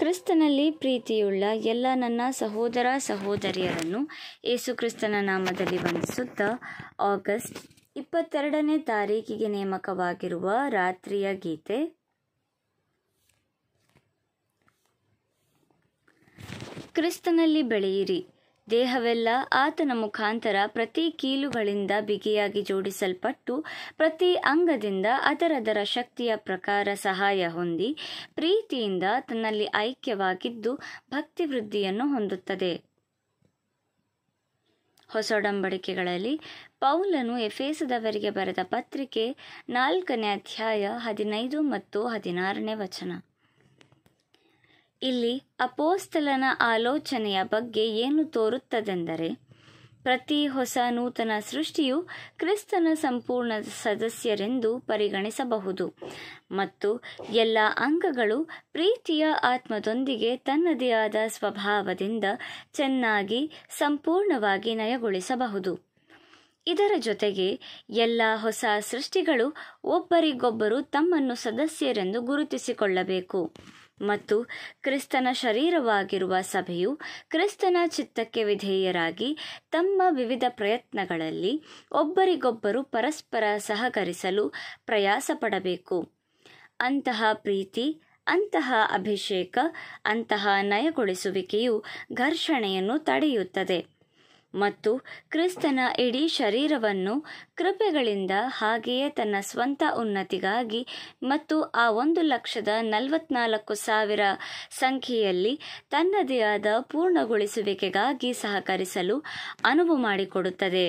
ಕ್ರಿಸ್ತನಲ್ಲಿ ಪ್ರೀತಿಯುಳ್ಳ ಎಲ್ಲ ನನ್ನ ಸಹೋದರ ಸಹೋದರಿಯರನ್ನು ಕ್ರಿಸ್ತನ ನಾಮದಲ್ಲಿ ವಂದಿಸುತ್ತಾ ಆಗಸ್ಟ್ ಇಪ್ಪತ್ತೆರಡನೇ ತಾರೀಕಿಗೆ ನೇಮಕವಾಗಿರುವ ರಾತ್ರಿಯ ಗೀತೆ ಕ್ರಿಸ್ತನಲ್ಲಿ ಬೆಳೆಯಿರಿ ದೇಹವೆಲ್ಲ ಆತನ ಮುಖಾಂತರ ಪ್ರತಿ ಕೀಲುಗಳಿಂದ ಬಿಗಿಯಾಗಿ ಜೋಡಿಸಲ್ಪಟ್ಟು ಪ್ರತಿ ಅಂಗದಿಂದ ಅದರದರ ಶಕ್ತಿಯ ಪ್ರಕಾರ ಸಹಾಯ ಹೊಂದಿ ಪ್ರೀತಿಯಿಂದ ತನ್ನಲ್ಲಿ ಐಕ್ಯವಾಗಿದ್ದು ಭಕ್ತಿ ವೃದ್ಧಿಯನ್ನು ಹೊಂದುತ್ತದೆ ಹೊಸಡಂಬಡಿಕೆಗಳಲ್ಲಿ ಪೌಲನು ಎಫೇಸದವರಿಗೆ ಬರೆದ ಪತ್ರಿಕೆ ನಾಲ್ಕನೇ ಅಧ್ಯಾಯ ಹದಿನೈದು ಮತ್ತು ಹದಿನಾರನೇ ವಚನ ಇಲ್ಲಿ ಅಪೋಸ್ತಲನ ಆಲೋಚನೆಯ ಬಗ್ಗೆ ಏನು ತೋರುತ್ತದೆಂದರೆ ಪ್ರತಿ ಹೊಸ ನೂತನ ಸೃಷ್ಟಿಯು ಕ್ರಿಸ್ತನ ಸಂಪೂರ್ಣ ಸದಸ್ಯರೆಂದು ಪರಿಗಣಿಸಬಹುದು ಮತ್ತು ಎಲ್ಲ ಅಂಗಗಳು ಪ್ರೀತಿಯ ಆತ್ಮದೊಂದಿಗೆ ತನ್ನದೇ ಆದ ಸ್ವಭಾವದಿಂದ ಚೆನ್ನಾಗಿ ಸಂಪೂರ್ಣವಾಗಿ ನಯಗೊಳಿಸಬಹುದು ಇದರ ಜೊತೆಗೆ ಎಲ್ಲ ಹೊಸ ಸೃಷ್ಟಿಗಳು ಒಬ್ಬರಿಗೊಬ್ಬರು ತಮ್ಮನ್ನು ಸದಸ್ಯರೆಂದು ಗುರುತಿಸಿಕೊಳ್ಳಬೇಕು ಮತ್ತು ಕ್ರಿಸ್ತನ ಶರೀರವಾಗಿರುವ ಸಭೆಯು ಕ್ರಿಸ್ತನ ಚಿತ್ತಕ್ಕೆ ವಿಧೇಯರಾಗಿ ತಮ್ಮ ವಿವಿಧ ಪ್ರಯತ್ನಗಳಲ್ಲಿ ಒಬ್ಬರಿಗೊಬ್ಬರು ಪರಸ್ಪರ ಸಹಕರಿಸಲು ಪ್ರಯಾಸ ಪಡಬೇಕು ಅಂತಹ ಪ್ರೀತಿ ಅಂತಹ ಅಭಿಷೇಕ ಅಂತಹ ನಯಗೊಳಿಸುವಿಕೆಯು ಘರ್ಷಣೆಯನ್ನು ತಡೆಯುತ್ತದೆ ಮತ್ತು ಕ್ರಿಸ್ತನ ಇಡೀ ಶರೀರವನ್ನು ಕೃಪೆಗಳಿಂದ ಹಾಗೆಯೇ ತನ್ನ ಸ್ವಂತ ಉನ್ನತಿಗಾಗಿ ಮತ್ತು ಆ ಒಂದು ಲಕ್ಷದ ನಲವತ್ನಾಲ್ಕು ಸಾವಿರ ಸಂಖ್ಯೆಯಲ್ಲಿ ತನ್ನದೇ ಆದ ಪೂರ್ಣಗೊಳಿಸುವಿಕೆಗಾಗಿ ಸಹಕರಿಸಲು ಅನುವು ಮಾಡಿಕೊಡುತ್ತದೆ